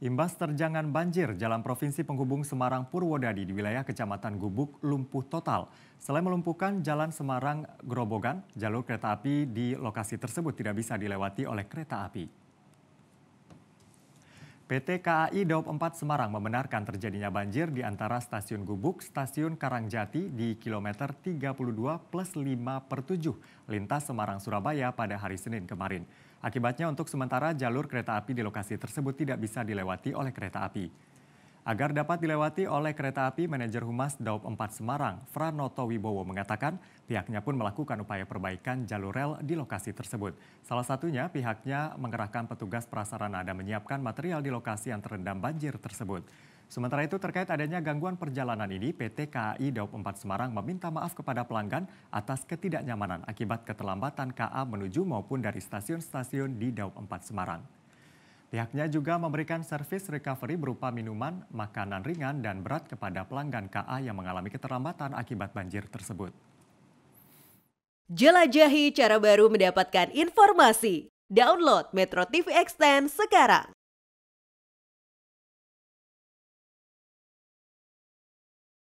Imbas terjangan banjir, jalan provinsi penghubung Semarang Purwodadi di wilayah Kecamatan Gubuk lumpuh total. Selain melumpuhkan jalan Semarang Grobogan, jalur kereta api di lokasi tersebut tidak bisa dilewati oleh kereta api. PT KAI Daup 4 Semarang membenarkan terjadinya banjir di antara stasiun Gubuk, stasiun Karangjati di kilometer 32 plus 5 per 7 lintas Semarang-Surabaya pada hari Senin kemarin. Akibatnya untuk sementara jalur kereta api di lokasi tersebut tidak bisa dilewati oleh kereta api. Agar dapat dilewati oleh kereta api, manajer Humas Daob 4 Semarang, Franoto Wibowo mengatakan pihaknya pun melakukan upaya perbaikan jalur rel di lokasi tersebut. Salah satunya pihaknya mengerahkan petugas prasarana dan menyiapkan material di lokasi yang terendam banjir tersebut. Sementara itu terkait adanya gangguan perjalanan ini, PT KAI Daob 4 Semarang meminta maaf kepada pelanggan atas ketidaknyamanan akibat keterlambatan KA menuju maupun dari stasiun-stasiun di Daob 4 Semarang. Pihaknya juga memberikan servis recovery berupa minuman, makanan ringan, dan berat kepada pelanggan KA yang mengalami keterlambatan akibat banjir tersebut. Jelajahi cara baru mendapatkan informasi. Download Metro TV Extend sekarang.